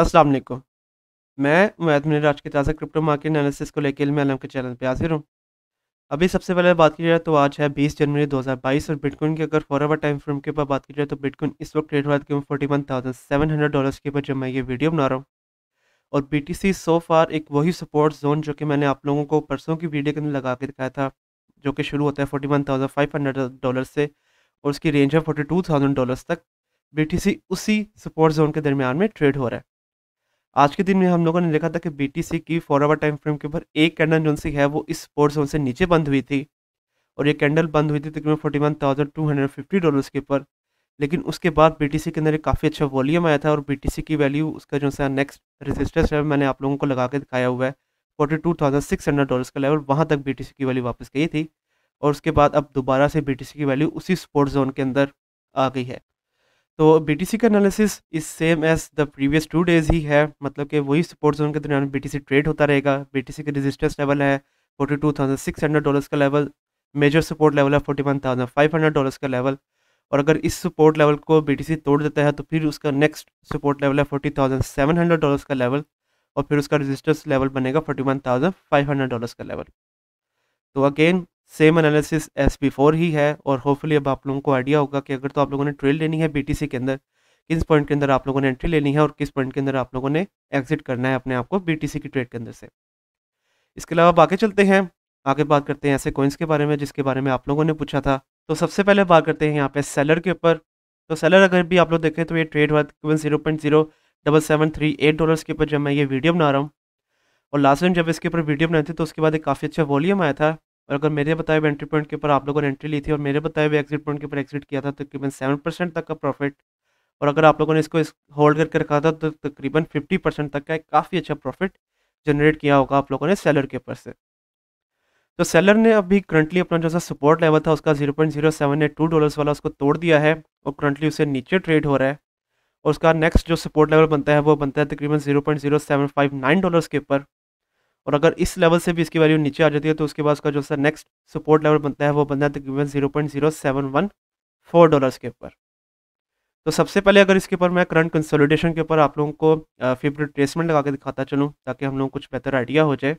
अस्सलाम वालेकुम मैं उमैद मिनर राज के ताज़ा क्रिप्टो मार्केट एनालिसिस को लेकर इल्म आलम के चैनल पर हाजिर हूँ अभी सबसे पहले बात की जाए तो आज है 20 जनवरी 2022 और बिटकॉइन की अगर फॉर टाइम फ्रेम के ऊपर बात की जाए तो बिटकॉइन इस वक्त ट्रेड हुआ था forty one thousand seven hundred dollar के ऊपर जब मैं ये वीडियो बना रहा हूँ और बी टी सी सो फार एक वही सपोर्ट जोन जो कि मैंने आप लोगों को परसों की वीडियो के अंदर लगा के दिखाया था जो कि शुरू होता है forty one thousand five hundred dollar से और उसकी रेंज है फोर्टी टू थाउजेंड डॉलर तक बी टी सी उसी सपोर्ट जोन के दरमियान में ट्रेड हो रहा है आज के दिन में हम लोगों ने देखा था कि बी की फोर आवर टाइम फ्रेम के ऊपर एक कैंडल जो सी है वो इस स्पोर्ट्स जोन से नीचे बंद हुई थी और ये कैंडल बंद हुई थी तकरीबन forty one thousand two hundred fifty dollars के ऊपर लेकिन उसके बाद बी के अंदर एक काफ़ी अच्छा वॉल्यूम आया था और बी की वैल्यू उसका जो सा नेक्स्ट रजिस्टर्स है मैंने आप लोगों को लगा के दिखाया हुआ है forty two thousand six hundred dollars का लेवल वहाँ तक बी की वैल्यू वापस गई थी और उसके बाद अब दोबारा से बी की वैल्यू उसी स्पोर्ट्स जोन के अंदर आ गई है तो बीटीसी का analysis is same as the previous two days ही है मतलब कि वही सपोर्ट जोन के दरमियान बीटीसी ट्रेड होता रहेगा बीटीसी का रेजिस्टेंस लेवल है forty two thousand six hundred dollars का लेवल मेजर सपोर्ट लेवल है forty one thousand five hundred dollars का लेवल और अगर इस सपोर्ट लेवल को बीटीसी तोड़ देता है तो फिर उसका नेक्स्ट सपोर्ट लेवल है forty thousand seven hundred dollars का लेवल और फिर उसका रजिस्टेंस लेवल बनेगा forty one thousand five hundred dollars का लेवल तो again same analysis as before ही है और होपफुली अब आप लोगों को आइडिया होगा कि अगर तो आप लोगों ने ट्रेल लेनी है बी के अंदर किस पॉइंट के अंदर आप लोगों ने एंट्री लेनी है और किस पॉइंट के अंदर आप लोगों ने एग्जिट करना है अपने आप को बी की ट्रेड के अंदर से इसके अलावा अब आगे चलते हैं आगे बात करते हैं ऐसे कोइंस के बारे में जिसके बारे में आप लोगों ने पूछा था तो सबसे पहले बात करते हैं यहाँ पे सेलर के ऊपर तो सेलर अगर भी आप लोग देखें तो ये ट्रेड हुआ तकरीबन zero point zero double seven three eight dollars के ऊपर जब मैं ये वीडियो बना रहा हूँ और लास्ट टाइम जब इसके ऊपर वीडियो बनाई थी तो उसके बाद एक काफ़ी अच्छा वॉल्यूम आया था और अगर मेरे बताए हुए एंट्री पॉइंट के ऊपर आप लोगों ने एंट्री ली थी और मेरे बताए हुए एक्सिट पॉइंट के ऊपर एक्सिट किया था तकरीबन सेवन परसेंट तक का प्रॉफिट और अगर आप लोगों ने इसको इस होल्ड करके रखा था तो तकरीबन फिफ्टी परसेंट तक का एक काफ़ी अच्छा प्रॉफिट जनरेट किया होगा आप लोगों ने सेलर के ऊपर से तो सेलर ने अभी करंटली अपना जो सा सपोर्ट लेवल था उसका zero point zero seven eight two dollars वाला उसको तोड़ दिया है और करंटली उसे नीचे ट्रेड हो रहा है और उसका नेक्स्ट जो सपोर्ट लेवल बनता है वो बनता है तकरीबन zero point zero seven five nine dollars के ऊपर और अगर इस लेवल से भी इसकी वैल्यू नीचे आ जाती है तो उसके बाद उसका जो सर नेक्स्ट सपोर्ट लेवल बनता है वो बनता है तकरीबन zero point zero seven one four dollars के ऊपर तो सबसे पहले अगर इसके ऊपर मैं करंट कंसोलिडेशन के ऊपर आप लोगों को फिब रिट्रेसमेंट लगा के दिखाता चलूँ ताकि हम लोग कुछ बेहतर आइडिया हो जाए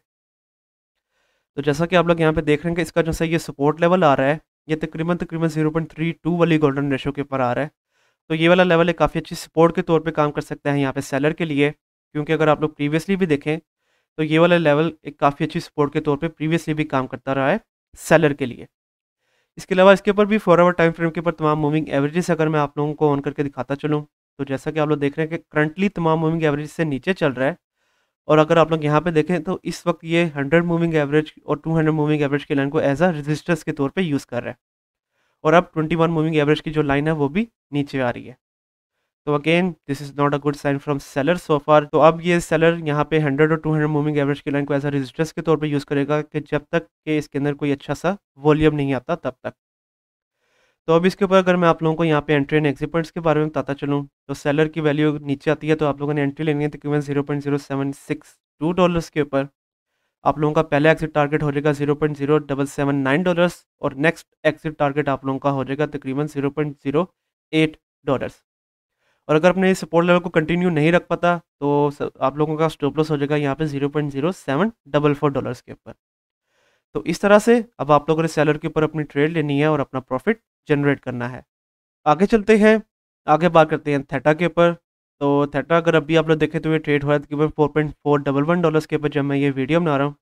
तो जैसा कि आप लोग यहाँ पे देख रहे हैं कि इसका जो सर ये सपोर्ट लेवल आ रहा है ये तकरीबन तकरीबन जीरो पॉइंट थ्री टू वाली गोल्डन रेशो के ऊपर आ रहा है तो ये वाला लेवल एक काफ़ी अच्छी सपोर्ट के तौर पर काम कर सकता है यहाँ पर सेलर के लिए क्योंकि अगर आप लोग प्रीवियसली भी देखें तो ये वाला लेवल एक काफ़ी अच्छी सपोर्ट के तौर पे प्रीवियसली भी काम करता रहा है सेलर के लिए इसके अलावा इसके ऊपर भी फोर आवर टाइम फ्रेम के ऊपर तमाम मूविंग एवरेजेस अगर मैं आप लोगों को ऑन करके दिखाता चलूँ तो जैसा कि आप लोग देख रहे हैं कि करंटली तमाम मूविंग एवरेज से नीचे चल रहा है और अगर आप लोग यहाँ पे देखें तो इस वक्त ये 100 मूविंग एवरेज और 200 मूविंग एवरेज की लाइन को एज अ रजिस्टर्स के तौर पे यूज़ कर रहा है और अब 21 मूविंग एवरेज की जो लाइन है वो भी नीचे आ रही है तो again this is not a good sign from seller so far तो अब ये सेलर यहाँ पे 100 और 200 मूविंग एवरेज की लाइन को एज अ रजिस्टर्स के तौर पे यूज़ करेगा कि जब तक के इसके अंदर कोई अच्छा सा वॉल्यूम नहीं आता तब तक तो अब इसके ऊपर अगर मैं आप लोगों को यहाँ पे एंट्री एंड एक्सिट पॉइंट्स के बारे में बताता चलूँ तो सेलर की वैल्यू नीचे आती है तो आप लोगों ने एंट्री लेनी है तकरीबन zero point zero seven six two dollars के ऊपर आप लोगों का पहला एक्सिट टारगेट हो जाएगा zero point zero double seven nine dollars और नेक्स्ट एक्सिट टारगेट आप लोगों का हो जाएगा तकरीबन zero point zero eight dollars और अगर अपने सपोर्ट लेवल को कंटिन्यू नहीं रख पाता तो आप लोगों का स्टॉप लॉस हो जाएगा यहाँ पे zero point zero seven double four dollars के ऊपर तो इस तरह से अब आप लोगों ने सैलर के ऊपर अपनी ट्रेड लेनी है और अपना प्रॉफिट जनरेट करना है आगे चलते हैं आगे बात करते हैं थेटा के ऊपर तो थेटा अगर अभी आप लोग देखें तो ये ट्रेड हुआ है तकरीबन four point four double one dollars के ऊपर जब मैं ये वीडियो बना रहा हूँ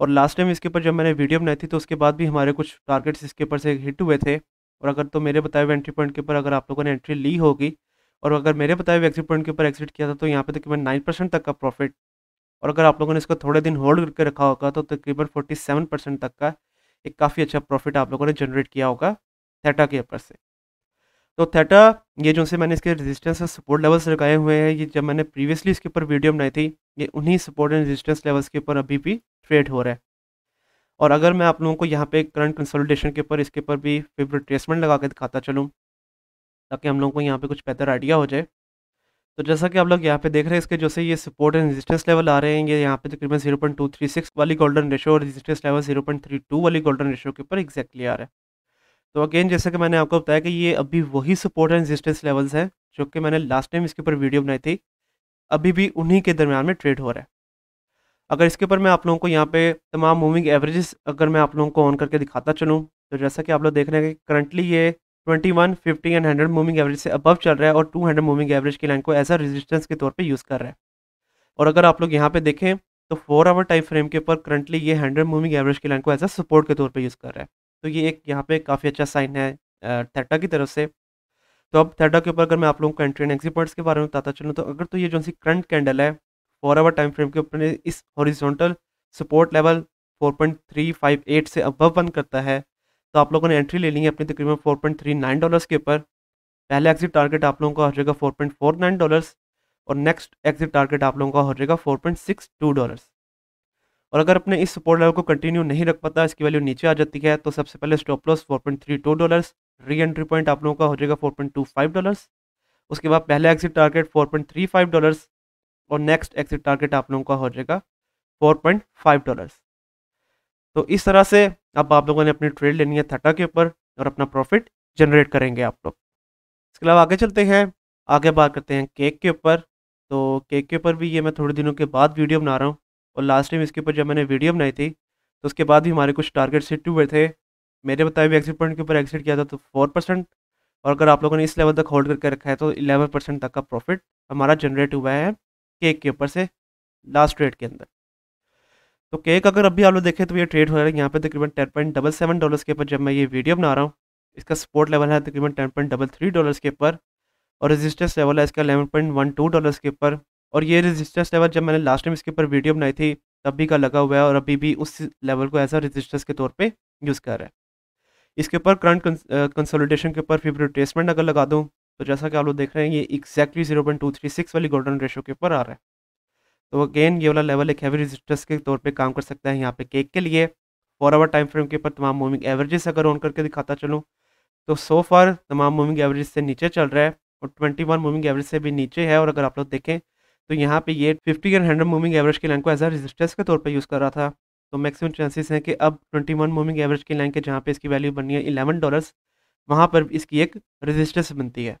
और लास्ट टाइम इसके ऊपर जब मैंने वीडियो बनाई थी तो उसके बाद भी हमारे कुछ टारगेट्स इसके ऊपर से हिट हुए थे और अगर तो मेरे बताए हुए एंट्री पॉइंट के ऊपर अगर आप लोगों ने एंट्री ली होगी और अगर मेरे बताए हुए एक्सिट पॉइंट के ऊपर एक्सिट किया था तो यहाँ पे तकरीबन नाइन परसेंट तक का प्रॉफिट और अगर आप लोगों ने इसको थोड़े दिन होल्ड करके रखा होगा तो तकरीबन फोर्टी सेवन परसेंट तक का एक काफ़ी अच्छा प्रॉफिट आप लोगों ने जनरेट किया होगा थेटा के ऊपर से तो थेटा ये जो से मैंने इसके रजिस्टेंस और सपोर्ट लेवल्स लगाए हुए हैं ये जब मैंने प्रीवियसली इसके ऊपर वीडियो बनाई थी ये उन्हीं सपोर्ट एंड रजिस्टेंस लेवल्स के ऊपर अभी भी ट्रेड हो रहा है और अगर मैं आप लोगों को यहाँ पे करंट कंसोलिडेशन के ऊपर इसके ऊपर भी फेवरेट ट्रेसमेंट लगा के दिखाता चलूँ ताकि हम लोगों को यहाँ पे कुछ बेहतर आइडिया हो जाए तो जैसा कि आप लोग यहाँ पे देख रहे हैं इसके जैसे ये सपोर्ट एंड रजिस्टेंस लेवल आ रहे हैं ये यहाँ पे तकरीबन zero point two three six वाली गोल्डन रेशो और resistance level zero point three two वाली गोल्डन रेशो के ऊपर एक्जैक्टली आ रहा है तो अगेन जैसे कि मैंने आपको बताया कि ये अभी वही सपोर्ट एंड रजिस्टेंस लेवल्स हैं जो कि मैंने लास्ट टाइम इसके ऊपर वीडियो बनाई थी अभी भी उन्हीं के दरमियान में ट्रेड हो रहा है अगर इसके ऊपर मैं आप लोगों को यहाँ पे तमाम मूविंग एवरेजेस अगर मैं आप लोगों को ऑन करके दिखाता चलूँ तो जैसा कि आप लोग देख रहे हैं कि करंटली ये twenty one fifty and hundred moving average से अबव चल रहा है और टू हंड्रेड मूविंग एवरेज की लाइन को एज अ रेजिस्टेंस के तौर पे यूज़ कर रहा है और अगर आप लोग यहाँ पे देखें तो फोर आवर टाइम फ्रेम के ऊपर करंटली ये हंड्रेड मूविंग एवरेज की लाइन को एज आ सपोर्ट के तौर पे यूज़ कर रहा है तो ये एक यहाँ पे काफ़ी अच्छा साइन है थेटा की तरफ से तो अब थेटा के ऊपर अगर मैं आप लोगों को एंट्री एंड एक्सीपर्ट्स पॉइंट्स के बारे में बताता चलूँ तो अगर तो ये जो सी करंट कैंडल है फोर आवर टाइम फ्रेम के ऊपर इस हॉरिजॉन्टल सपोर्ट लेवल एट से अबव बंद करता है तो आप लोगों ने एंट्री ले ली है अपने तकरीबन four point three nine dollars के ऊपर पहला एग्जिट टारगेट आप लोगों का हो जाएगा four point four nine dollars और नेक्स्ट एग्जिट टारगेट आप लोगों का हो जाएगा four point six two dollars और अगर अपने इस सपोर्ट लेवल को कंटिन्यू नहीं रख पाता इसकी वैल्यू नीचे आ जाती है तो सबसे पहले stop loss four point three two dollars reentry point आप लोगों का हो जाएगा four point two five dollars उसके बाद पहले exit target four point three five dollars और नेक्स्ट एग्जिट टारगेट आप लोगों का हो जाएगा फोर पॉइंट फाइव डॉलर्स तो इस तरह से अब आप लोगों ने अपनी ट्रेड लेनी है थटा के ऊपर और अपना प्रॉफिट जनरेट करेंगे आप लोग इसके अलावा आगे चलते हैं आगे बात करते हैं केक के ऊपर तो केक के ऊपर भी ये मैं थोड़े दिनों के बाद वीडियो बना रहा हूँ और लास्ट टाइम इसके ऊपर जब मैंने वीडियो बनाई थी तो उसके बाद भी हमारे कुछ टारगेट सेट हुए थे मेरे बताए हुए एक्सिट पॉइंट के ऊपर एक्सिट किया था तो फोर परसेंट और अगर आप लोगों ने इस लेवल तक होल्ड करके रखा है तो इलेवन परसेंट तक का प्रॉफिट हमारा जनरेट हुआ है केक के ऊपर से लास्ट रेट के अंदर तो केक अगर अभी आप लोग देखें तो ये ट्रेड हो रहा है यहाँ पे तकरीबन ten point double seven dollars के ऊपर जब मैं ये वीडियो बना रहा हूँ इसका सपोर्ट लेवल है तकरीबन ten point double three dollars के ऊपर और रेजिस्टेंस लेवल है इसका eleven point one two dollars के ऊपर और ये रेजिस्टेंस लेवल जब मैंने लास्ट टाइम इसके ऊपर वीडियो बनाई थी तब भी का लगा हुआ है और अभी भी उस लेवल को एज अ रजिस्टेंस के तौर पर यूज़ कर रहा है इसके ऊपर करंट कंसोलिडेशन के ऊपर फिर रिप्लेसमेंट अगर लगा दूँ तो जैसा कि आप लोग देख रहे हैं ये exactly zero point two three six वाली गोल्डन रेशो के ऊपर आ रहा है तो अगेन ये वाला लेवल एक हैवी रेजिस्टेंस के तौर पे काम कर सकता है यहाँ पे केक के लिए फोर आवर टाइम फ्रेम के ऊपर तमाम मूविंग एवरेजेस अगर ऑन करके दिखाता चलूँ तो सो फार तमाम मूविंग एवरेज से नीचे चल रहा है और ट्वेंटी वन मूविंग एवरेज से भी नीचे है और अगर आप लोग देखें तो यहाँ पर ये fifty and hundred moving average की लाइन को एज आ रेजिस्टेंस के तौर पर यूज़ कर रहा था तो मैक्सिमम चांसेस हैं कि अब ट्वेंटी वन मूविंग एवरेज की लाइन के जहाँ पे इसकी वैल्यू बनी है इलेवन डॉलर्स वहाँ पर इसकी एक रेजिस्टेंस बनती है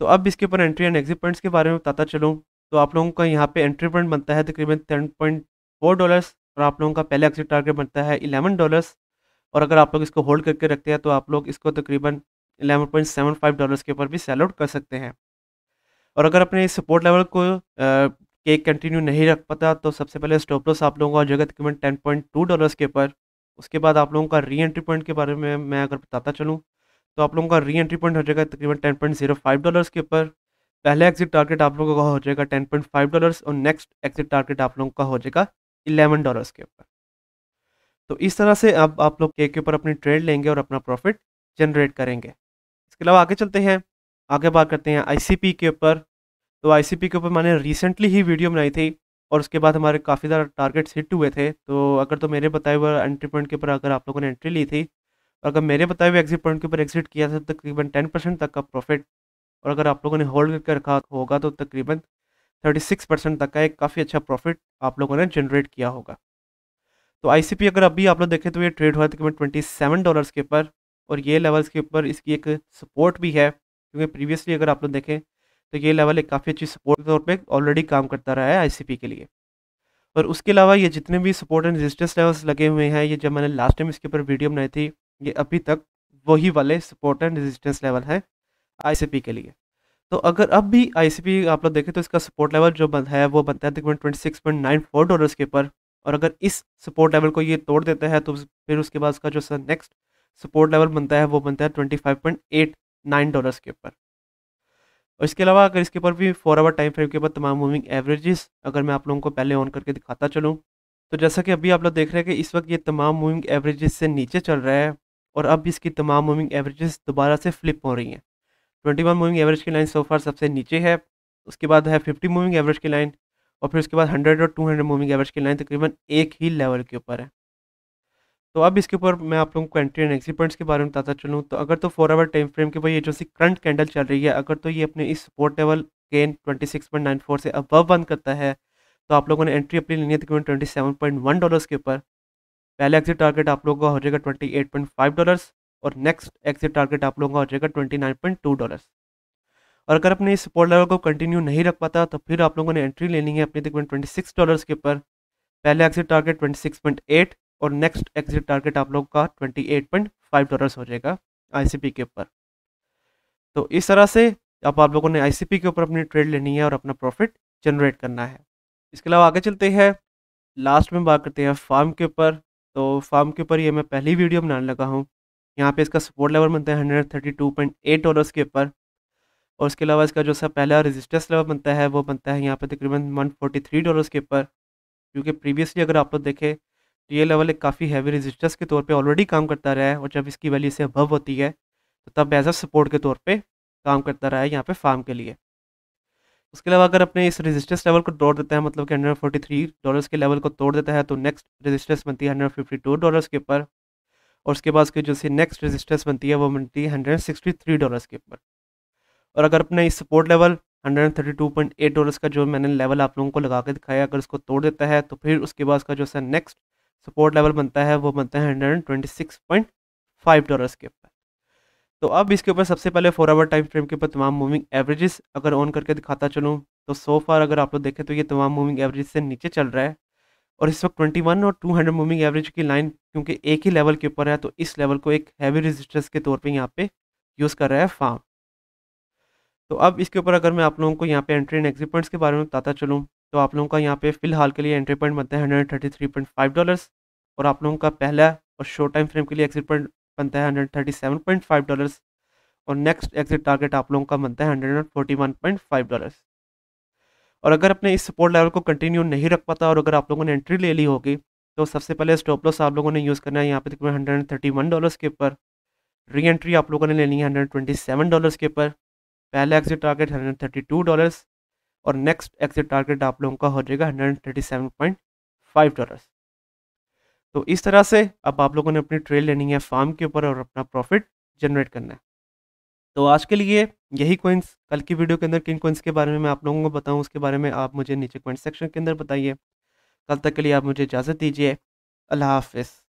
तो अब इसके ऊपर एंट्री एंड एग्जिट पॉइंट्स के बारे में बताता चलूँ तो आप लोगों का यहाँ पे एंट्री पॉइंट बनता है तकरीबन टेन पॉइंट फोर डॉलर्स और आप लोगों का पहले एक्सिट टारगेट बनता है इलेवन डॉलर्स और अगर आप लोग इसको होल्ड करके रखते हैं तो आप लोग इसको तकरीबन eleven point seven five dollars के ऊपर भी सेल आउट कर सकते हैं और अगर अपने सपोर्ट लेवल को केक कंटिन्यू नहीं रख पाता तो सबसे पहले स्टॉप लॉस आप लोगों का जगह तकरीबन टेन पॉइंट टू डॉलर्स के ऊपर उसके बाद आप लोगों का री एंट्री पॉइंट के बारे में मैं अगर बताता चलूँ तो आप लोगों का री एंट्री पॉइंट हर जगह तकरीबन ten point zero five dollars के ऊपर पहले एग्जिट टारगेट आप लोगों का हो जाएगा टेन पॉइंट फाइव डॉलर्स और नेक्स्ट एग्जिट टारगेट आप लोगों का हो जाएगा इलेवन डॉलर्स के ऊपर तो इस तरह से अब आप लोग के के ऊपर अपनी ट्रेड लेंगे और अपना प्रॉफिट जनरेट करेंगे इसके अलावा आगे चलते हैं आगे बात करते हैं आई के ऊपर तो आई के ऊपर मैंने रिसेंटली ही वीडियो बनाई थी और उसके बाद हमारे काफ़ी सारे टारगेट्स हिट हुए थे तो अगर तो मेरे बताए हुए एंट्री पॉइंट के ऊपर अगर आप लोगों ने एंट्री ली थी और अगर मेरे बताए हुए एग्जिट पॉइंट के ऊपर एग्जिट किया था तो तकरीबन टेन परसेंट तक का प्रॉफिट और अगर आप लोगों ने होल्ड करके रखा होगा तो तकरीबन 36 परसेंट तक का एक काफ़ी अच्छा प्रॉफिट आप लोगों ने जनरेट किया होगा तो आईसीपी अगर अभी आप लोग देखें तो ये ट्रेड हुआ तकरीबन ट्वेंटी सेवन डॉलर्स के ऊपर और ये लेवल्स के ऊपर इसकी एक सपोर्ट भी है क्योंकि प्रीवियसली अगर आप लोग देखें तो ये लेवल एक काफ़ी अच्छी सपोर्ट के तौर पर ऑलरेडी काम करता रहा है आई के लिए और उसके अलावा ये जितने भी सपोर्ट एंड रजिस्टेंस लेवल्स लगे हुए हैं ये जब मैंने लास्ट टाइम इसके ऊपर वीडियो बनाई थी ये अभी तक वही वाले सपोर्ट एंड रजिस्टेंस लेवल हैं आईसीपी के लिए तो अगर अब भी आईसीपी आप लोग देखें तो इसका सपोर्ट लेवल जो बन है वो बनता है तकरीबन twenty six point nine four dollars के ऊपर और अगर इस सपोर्ट लेवल को ये तोड़ देता है तो फिर उसके बाद उसका जो नेक्स्ट सपोर्ट लेवल बनता है वो बनता है twenty five point eight nine dollars के ऊपर और इसके अलावा अगर इसके ऊपर भी फोर आवर टाइम फ्रेम के ऊपर तमाम मूविंग एवरेजेस अगर मैं आप लोगों को पहले ऑन करके दिखाता चलूँ तो जैसा कि अभी आप लोग देख रहे हैं कि इस वक्त ये तमाम मूविंग एवरेजेस से नीचे चल रहा है और अब इसकी तमाम मूविंग एवरेजेस दोबारा से फ्लिप हो रही हैं ट्वेंटी वन मूविंग एवरेज की लाइन सोफार सबसे नीचे है उसके बाद है फिफ्टी मूविंग एवरेज की लाइन और फिर उसके बाद हंड्रेड और टू हंड्रेड मूविंग एवरेज की लाइन तकरीबन एक ही लेवल के ऊपर है तो अब इसके ऊपर मैं आप लोगों को एंट्री एंड एक्सिट पॉइंट्स के बारे में बताता चलूँ तो अगर तो फोर आवर टाइम फ्रेम के ऊपर ये जो सी करंट कैंडल चल रही है अगर तो ये अपने इस सपोर्ट लेवल गेन फोर से अबव बंद करता है तो आप लोगों ने एंट्री अपनी लेनी है तकरीबन twenty seven point one dollars के ऊपर पहले एक्सिट टारगेट आप लोगों का हो जाएगा twenty eight point five dollars और नेक्स्ट एक्सिट टारगेट आप लोगों का हो जाएगा twenty nine point two dollars और अगर अपने इस सपोर्ट लेवल को कंटिन्यू नहीं रख पाता तो फिर आप लोगों ने एंट्री लेनी है अपने तकरीबन ट्वेंटी सिक्स डॉलर्स के ऊपर पहले exit target twenty six point eight और नेक्स्ट एक्सिट टारगेट आप लोगों का twenty eight point five dollars हो जाएगा आईसीपी के ऊपर तो इस तरह से अब आप लोगों ने आईसीपी के ऊपर अपनी ट्रेड लेनी है और अपना प्रॉफिट जनरेट करना है इसके अलावा आगे चलते हैं लास्ट में बात करते हैं फार्म के ऊपर तो फार्म के ऊपर ये मैं पहली वीडियो बनाने लगा हूँ यहाँ पे इसका सपोर्ट लेवल बनता है hundred thirty two point eight dollars के ऊपर और उसके अलावा इसका जो सा पहला रेजिस्टेंस लेवल बनता है वो बनता है यहाँ पे तकरीबन वन फोर्टी थ्री डॉलर्स के ऊपर क्योंकि प्रीवियसली अगर आप लोग देखें तो ये लेवल एक काफ़ी हैवी रेजिस्टेंस के तौर पे ऑलरेडी काम करता रहा है और जब इसकी वैल्यू से अबव होती है तो तब एज अ सपोर्ट के तौर पर काम करता रहा है यहाँ पर फार्म के लिए उसके अलावा अगर अपने इस रेजिस्टेंस लेवल को तोड़ देता है मतलब कि हंड्रेड फोर्टी थ्री डॉलर्स के लेवल को तोड़ देता है तो नेक्स्ट रेजिस्टेंस बनती है हंड्रेड फिफ्टी टू डॉलर्स के ऊपर और उसके बाद उसकी जो सी नेक्स्ट रेजिस्टेंस बनती है वो बनती है हंड्रेड सिक्सटी थ्री डॉलर्स के ऊपर और अगर अपने इस support level hundred thirty two point eight dollars का जो मैंने लेवल आप लोगों को लगा के दिखाया अगर उसको तोड़ देता है तो फिर उसके बाद उसका जो है नेक्स्ट सपोर्ट लेवल बनता है वो बनता है hundred twenty six point five dollars के ऊपर तो अब इसके ऊपर सबसे पहले फोर आवर टाइम फ्रेम के ऊपर तमाम मूविंग एवरेजेस अगर ऑन करके दिखाता चलूँ तो सो फार अगर आप लोग देखें तो ये तमाम मूविंग एवरेज से नीचे चल रहा है और इस वक्त 21 और 200 मूविंग एवरेज की लाइन क्योंकि एक ही लेवल के ऊपर है तो इस लेवल को एक हैवी रेजिस्टेंस के तौर पे यहाँ पे यूज़ कर रहा है फार्म तो अब इसके ऊपर अगर मैं आप लोगों को यहाँ पे एंट्री एंड एग्जिट पॉइंट्स के बारे में बताता चलूँ तो आप लोगों का यहाँ पे फिलहाल के लिए एंट्री पॉइंट बनता है hundred thirty three point five dollars और आप लोगों का पहला और शॉर्ट टाइम फ्रेम के लिए एग्जिट पॉइंट बनता है hundred thirty seven point five dollars और नेक्स्ट एग्जिट टारगेट आप लोगों का बनता है hundred and forty one point five dollars और अगर अपने इस सपोर्ट लेवल को कंटिन्यू नहीं रख पाता और अगर आप लोगों ने एंट्री ले ली होगी तो सबसे पहले स्टॉप लॉस आप लोगों ने यूज़ करना है यहाँ पे तकरीबन hundred and thirty one dollars के ऊपर री एंट्री आप लोगों ने लेनी है हंड्रेड ट्वेंटी सेवन डॉलर्स के ऊपर पहला exit target hundred thirty two dollars और नेक्स्ट एग्जिट टारगेट आप लोगों का हो जाएगा hundred thirty seven point five dollars तो इस तरह से अब आप लोगों ने अपनी ट्रेड लेनी है फार्म के ऊपर और अपना प्रॉफिट जनरेट करना है तो आज के लिए यही कोइंस कल की वीडियो के अंदर किन कोइंस के बारे में मैं आप लोगों को बताऊँ उसके बारे में आप मुझे नीचे कमेंट सेक्शन के अंदर बताइए कल तक के लिए आप मुझे इजाज़त दीजिए अल्लाह हाफिज़